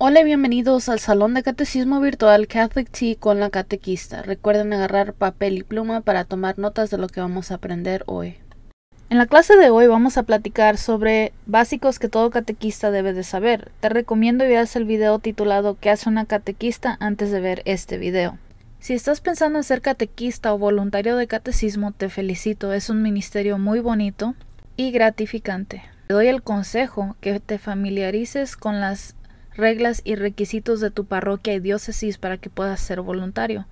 Hola y bienvenidos al Salón de Catecismo Virtual Catholic Tea con la Catequista. Recuerden agarrar papel y pluma para tomar notas de lo que vamos a aprender hoy. En la clase de hoy vamos a platicar sobre básicos que todo catequista debe de saber. Te recomiendo que veas el video titulado ¿Qué hace una catequista? antes de ver este video. Si estás pensando en ser catequista o voluntario de catecismo, te felicito, es un ministerio muy bonito y gratificante. Te doy el consejo que te familiarices con las reglas y requisitos de tu parroquia y diócesis para que puedas ser voluntario.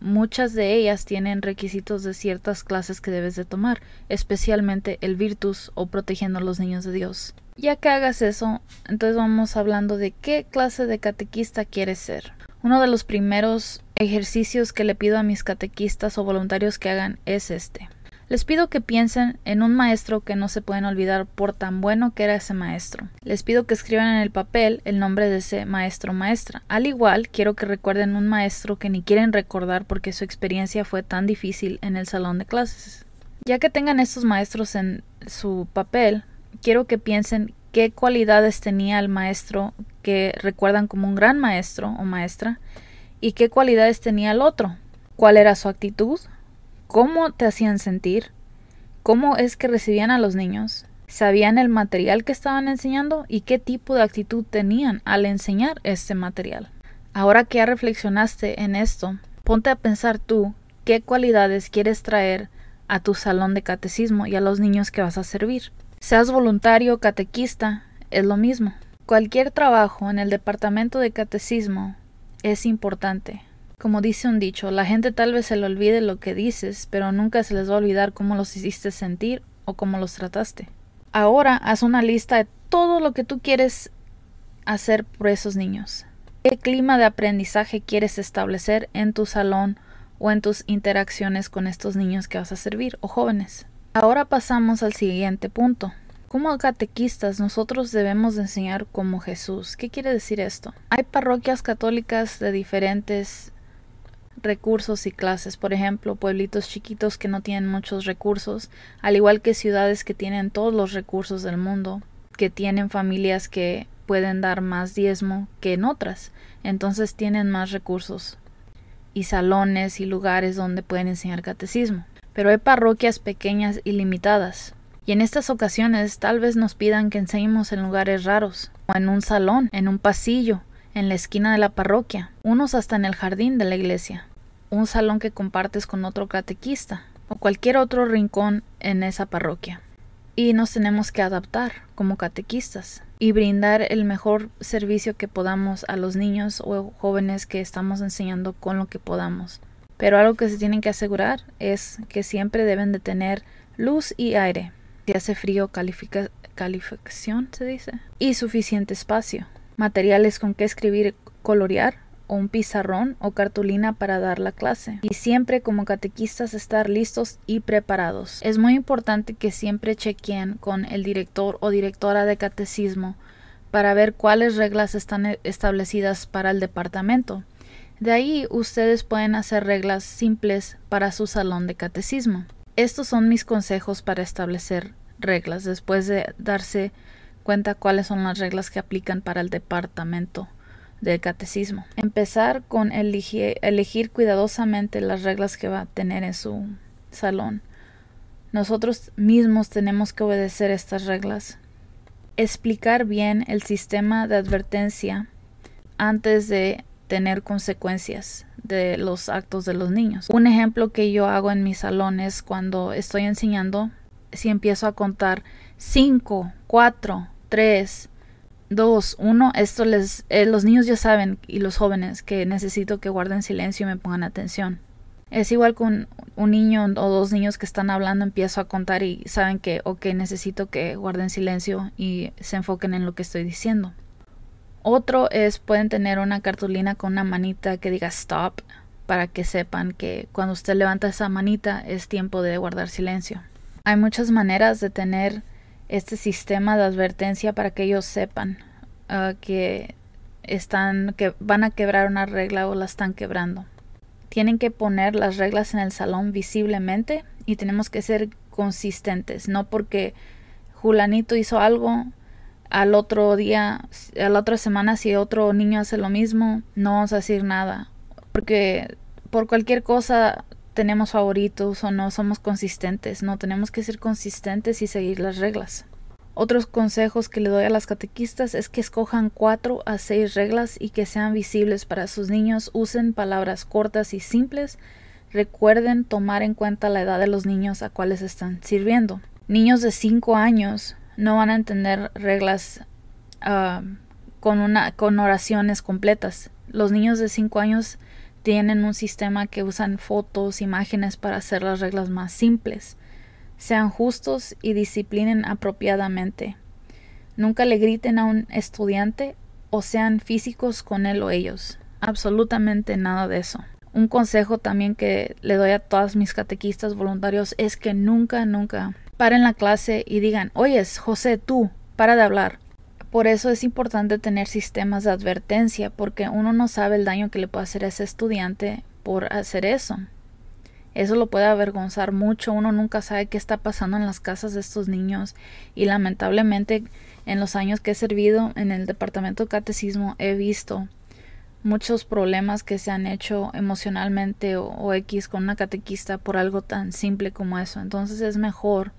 Muchas de ellas tienen requisitos de ciertas clases que debes de tomar, especialmente el virtus o protegiendo a los niños de Dios. Ya que hagas eso, entonces vamos hablando de qué clase de catequista quieres ser. Uno de los primeros ejercicios que le pido a mis catequistas o voluntarios que hagan es este. Les pido que piensen en un maestro que no se pueden olvidar por tan bueno que era ese maestro. Les pido que escriban en el papel el nombre de ese maestro o maestra. Al igual, quiero que recuerden un maestro que ni quieren recordar porque su experiencia fue tan difícil en el salón de clases. Ya que tengan estos maestros en su papel, quiero que piensen qué cualidades tenía el maestro que recuerdan como un gran maestro o maestra y qué cualidades tenía el otro, cuál era su actitud, cómo te hacían sentir, cómo es que recibían a los niños, sabían el material que estaban enseñando y qué tipo de actitud tenían al enseñar este material. Ahora que ya reflexionaste en esto, ponte a pensar tú qué cualidades quieres traer a tu salón de catecismo y a los niños que vas a servir. Seas voluntario catequista, es lo mismo. Cualquier trabajo en el departamento de catecismo es importante, como dice un dicho, la gente tal vez se le olvide lo que dices, pero nunca se les va a olvidar cómo los hiciste sentir o cómo los trataste. Ahora haz una lista de todo lo que tú quieres hacer por esos niños. ¿Qué clima de aprendizaje quieres establecer en tu salón o en tus interacciones con estos niños que vas a servir o jóvenes? Ahora pasamos al siguiente punto. Como catequistas nosotros debemos enseñar como Jesús. ¿Qué quiere decir esto? Hay parroquias católicas de diferentes recursos y clases, por ejemplo, pueblitos chiquitos que no tienen muchos recursos, al igual que ciudades que tienen todos los recursos del mundo, que tienen familias que pueden dar más diezmo que en otras, entonces tienen más recursos y salones y lugares donde pueden enseñar catecismo. Pero hay parroquias pequeñas y limitadas, y en estas ocasiones tal vez nos pidan que enseñemos en lugares raros, o en un salón, en un pasillo, en la esquina de la parroquia, unos hasta en el jardín de la iglesia, un salón que compartes con otro catequista o cualquier otro rincón en esa parroquia. Y nos tenemos que adaptar como catequistas y brindar el mejor servicio que podamos a los niños o jóvenes que estamos enseñando con lo que podamos. Pero algo que se tienen que asegurar es que siempre deben de tener luz y aire. Si hace frío, califica, calificación se dice. Y suficiente espacio materiales con que escribir, colorear, o un pizarrón o cartulina para dar la clase. Y siempre como catequistas estar listos y preparados. Es muy importante que siempre chequen con el director o directora de catecismo para ver cuáles reglas están e-, establecidas para el departamento. De ahí ustedes pueden hacer reglas simples para su salón de catecismo. Estos son mis consejos para establecer reglas después de darse cuenta cuáles son las reglas que aplican para el departamento del catecismo. Empezar con elegir, cuidadosamente las reglas que va a tener en su salón. Nosotros mismos tenemos que obedecer estas reglas. Explicar bien el sistema de advertencia antes de tener consecuencias de los actos de los niños. Un ejemplo que yo hago en mis salones cuando estoy enseñando, si empiezo a contar 5, 4, 3, 2, 1, esto les, eh, los niños ya saben y los jóvenes que necesito que guarden silencio y me pongan atención. Es igual con un niño o dos niños que están hablando, empiezo a contar y saben que, o que necesito que guarden silencio y se enfoquen en lo que estoy diciendo. Otro es, pueden tener una cartulina con una manita que diga stop para que sepan que cuando usted levanta esa manita es tiempo de guardar silencio. Hay muchas maneras de tener este sistema de advertencia para que ellos sepan ah, que están que van a quebrar una regla o la están quebrando. Tienen que poner las reglas en el salón visiblemente y tenemos que ser consistentes, no porque Julanito hizo algo al otro día, a la otra semana si otro niño hace lo mismo, no vamos a decir nada, porque por cualquier cosa tenemos favoritos o no somos consistentes. No, tenemos que ser consistentes y seguir las reglas. Otros consejos que le doy a las catequistas es que escojan cuatro a seis reglas y que sean visibles para sus niños. Usen palabras cortas y simples. Recuerden tomar en cuenta la edad de los niños a cuales están sirviendo. Niños de cinco años no van a entender reglas ah, con, una, con oraciones completas. Los niños de cinco años tienen un sistema que usan fotos, imágenes para hacer las reglas más simples. Sean justos y disciplinen apropiadamente. Nunca le griten a un estudiante o sean físicos con él o ellos. Absolutamente nada de eso. Un consejo también que le doy a todas mis catequistas voluntarios es que nunca, nunca paren la clase y digan, oyes, José, tú, para de hablar. Por eso es importante tener sistemas de advertencia, porque uno no sabe el daño que le puede hacer a ese estudiante por hacer eso. Eso lo puede avergonzar mucho, uno nunca sabe qué está pasando en las casas de estos niños y lamentablemente en los años que he servido en el departamento de catecismo he visto muchos problemas que se han hecho emocionalmente o, X con una catequista por algo tan simple como eso. Entonces es mejor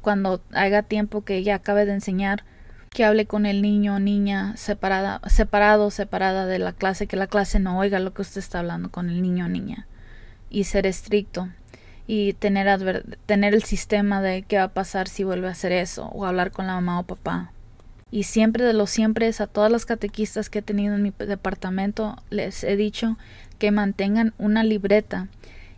cuando haya tiempo que ella acabe de enseñar que hable con el niño o niña separada, separado separada de la clase, que la clase no oiga lo que usted está hablando con el niño o niña. Y ser estricto y tener, tener el sistema de qué va a pasar si vuelve a hacer eso o hablar con la mamá o papá. Y siempre de los siempre a todas las catequistas que he tenido en mi departamento les he dicho que mantengan una libreta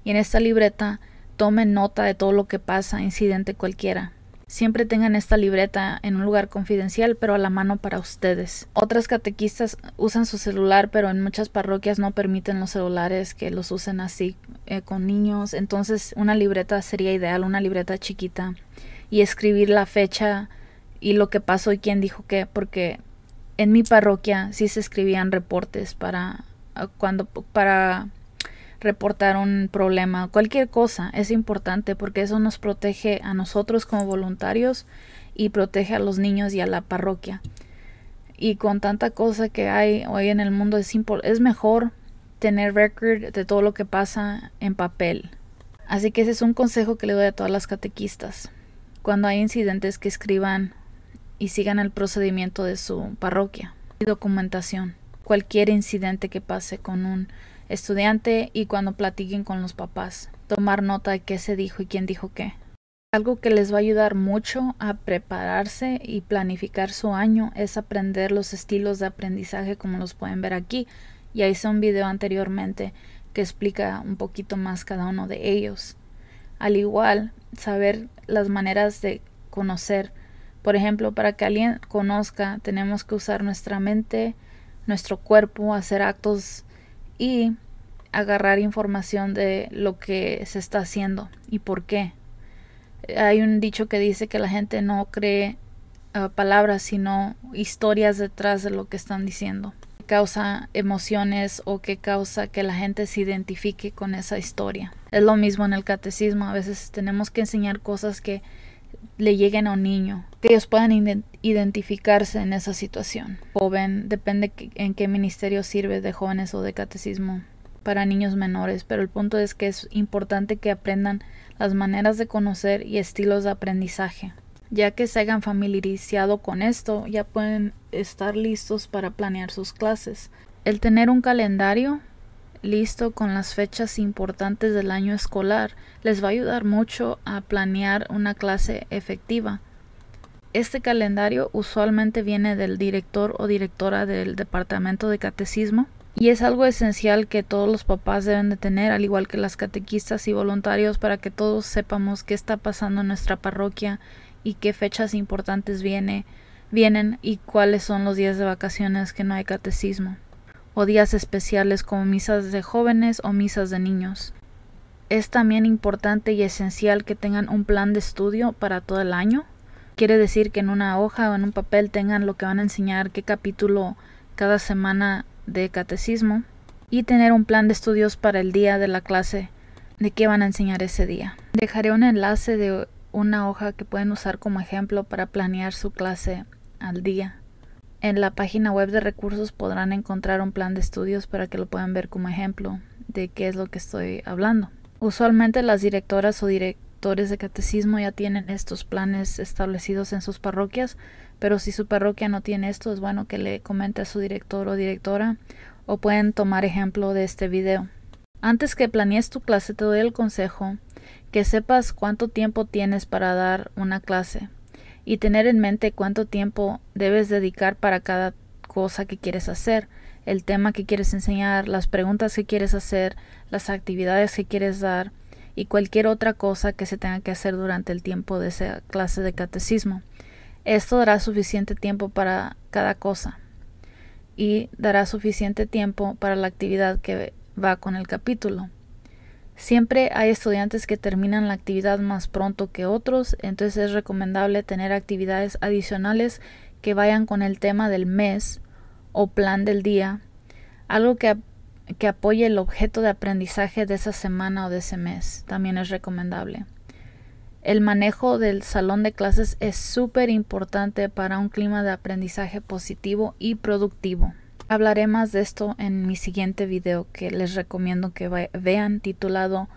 y en esta libreta tomen nota de todo lo que pasa, incidente cualquiera. Siempre tengan esta libreta en un lugar confidencial, pero a la mano para ustedes. Otras catequistas usan su celular, pero en muchas parroquias no permiten los celulares que los usen así eh, con niños. Entonces, una libreta sería ideal, una libreta chiquita. Y escribir la fecha y lo que pasó y quién dijo qué, porque en mi parroquia sí se escribían reportes para ah, cuando para reportar un problema, cualquier cosa es importante porque eso nos protege a nosotros como voluntarios y protege a los niños y a la parroquia. Y con tanta cosa que hay hoy en el mundo es, es mejor tener record de todo lo que pasa en papel. Así que ese es un consejo que le doy a todas las catequistas. Cuando hay incidentes que escriban y sigan el procedimiento de su parroquia y documentación. Cualquier incidente que pase con un estudiante y cuando platiquen con los papás. Tomar nota de qué se dijo y quién dijo qué. Algo que les va a ayudar mucho a prepararse y planificar su año es aprender los estilos de aprendizaje como los pueden ver aquí. Ya hice un video anteriormente que explica un poquito más cada uno de ellos. Al igual, saber las maneras de conocer. Por ejemplo, para que alguien conozca, tenemos que usar nuestra mente, nuestro cuerpo, hacer actos y agarrar información de lo que se está haciendo y por qué. Hay un dicho que dice que la gente no cree ah, palabras, sino historias detrás de lo que están diciendo. Causa emociones o que causa que la gente se identifique con esa historia. Es lo mismo en el catecismo. A veces tenemos que enseñar cosas que le lleguen a un niño, que ellos puedan identificarse en esa situación. Joven, depende en qué ministerio sirve de jóvenes o de catecismo para niños menores, pero el punto es que es importante que aprendan las maneras de conocer y estilos de aprendizaje. Ya que se hayan familiarizado con esto, ya pueden estar listos para planear sus clases. El tener un calendario listo con las fechas importantes del año escolar les va a ayudar mucho a planear una clase efectiva. Este calendario usualmente viene del director o directora del departamento de catecismo y es algo esencial que todos los papás deben de tener, al igual que las catequistas y voluntarios, para que todos sepamos qué está pasando en nuestra parroquia y qué fechas importantes viene, vienen y cuáles son los días de vacaciones que no hay catecismo o días especiales como misas de jóvenes o misas de niños. Es también importante y esencial que tengan un plan de estudio para todo el año. Quiere decir que en una hoja o en un papel tengan lo que van a enseñar, qué capítulo cada semana de catecismo y tener un plan de estudios para el día de la clase de qué van a enseñar ese día. Dejaré un enlace de una hoja que pueden usar como ejemplo para planear su clase al día. En la página web de recursos podrán encontrar un plan de estudios para que lo puedan ver como ejemplo de qué es lo que estoy hablando. Usualmente las directoras o directores de catecismo ya tienen estos planes establecidos en sus parroquias, pero si su parroquia no tiene esto, es bueno que le comente a su director o directora o pueden tomar ejemplo de este video. Antes que planees tu clase te doy el consejo que sepas cuánto tiempo tienes para dar una clase y tener en mente cuánto tiempo debes dedicar para cada cosa que quieres hacer, el tema que quieres enseñar, las preguntas que quieres hacer, las actividades que quieres dar y cualquier otra cosa que se tenga que hacer durante el tiempo de esa clase de catecismo. Esto dará suficiente tiempo para cada cosa y dará suficiente tiempo para la actividad que va con el capítulo. Siempre hay estudiantes que terminan la actividad más pronto que otros, entonces es recomendable tener actividades adicionales que vayan con el tema del mes o plan del día, algo que, apoye el objeto de aprendizaje de esa semana o de ese mes, también es recomendable. El manejo del salón de clases es súper importante para un clima de aprendizaje positivo y productivo. Hablaré más de esto en mi siguiente video que les recomiendo que vean titulado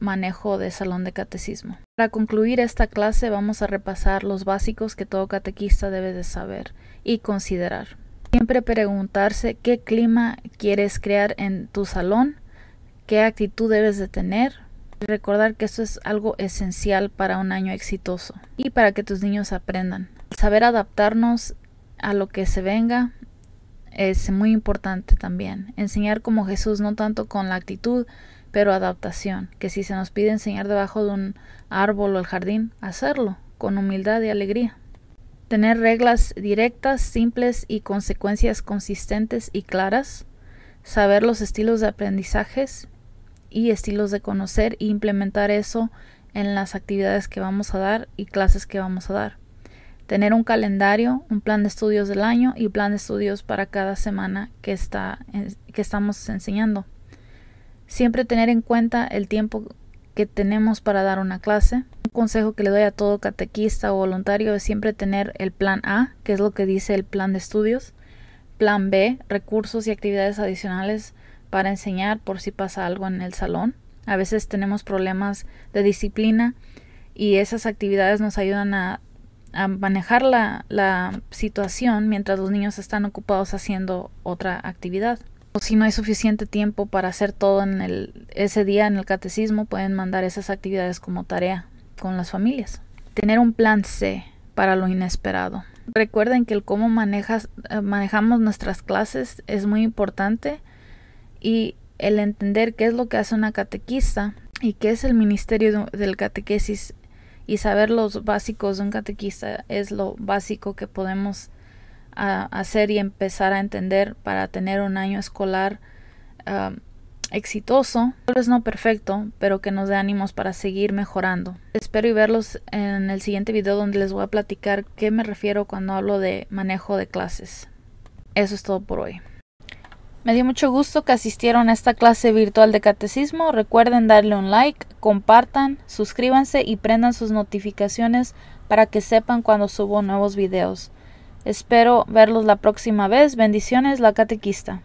Manejo de Salón de Catecismo. Para concluir esta clase vamos a repasar los básicos que todo catequista debe de saber y considerar. Siempre preguntarse qué clima quieres crear en tu salón, qué actitud debes de tener. Recordar que esto es algo esencial para un año exitoso y para que tus niños aprendan. Saber adaptarnos a lo que se venga es muy importante también. Enseñar como Jesús, no tanto con la actitud, pero adaptación. Que si se nos pide enseñar debajo de un árbol o el jardín, hacerlo con humildad y alegría. Tener reglas directas, simples y consecuencias consistentes y claras. Saber los estilos de aprendizajes y estilos de conocer e implementar eso en las actividades que vamos a dar y clases que vamos a dar tener un calendario, un plan de estudios del año y plan de estudios para cada semana que, está, eh, que estamos enseñando. Siempre tener en cuenta el tiempo que tenemos para dar una clase. Un consejo que le doy a todo catequista o voluntario es siempre tener el plan A, que es lo que dice el plan de estudios. Plan B, recursos y actividades adicionales para enseñar por si pasa algo en el salón. A veces tenemos problemas de disciplina y esas actividades nos ayudan a a manejar la, situación mientras los niños están ocupados haciendo otra actividad. O si no hay suficiente tiempo para hacer todo en el, ese día en el catecismo, pueden mandar esas actividades como tarea con las familias. Tener un plan C para lo inesperado. Recuerden que el cómo manejas, eh, manejamos nuestras clases es muy importante y el entender qué es lo que hace una catequista y qué es el ministerio del catequesis y saber los básicos de un catequista es lo básico que podemos ah, hacer y empezar a entender para tener un año escolar ah, exitoso, tal vez no perfecto, pero que nos dé ánimos para seguir mejorando. Espero y verlos en el siguiente video donde les voy a platicar qué me refiero cuando hablo de manejo de clases. Eso es todo por hoy. Me dio mucho gusto que asistieron a esta clase virtual de catecismo. Recuerden darle un like, compartan, suscríbanse y prendan sus notificaciones para que sepan cuando subo nuevos videos. Espero verlos la próxima vez. Bendiciones, la catequista.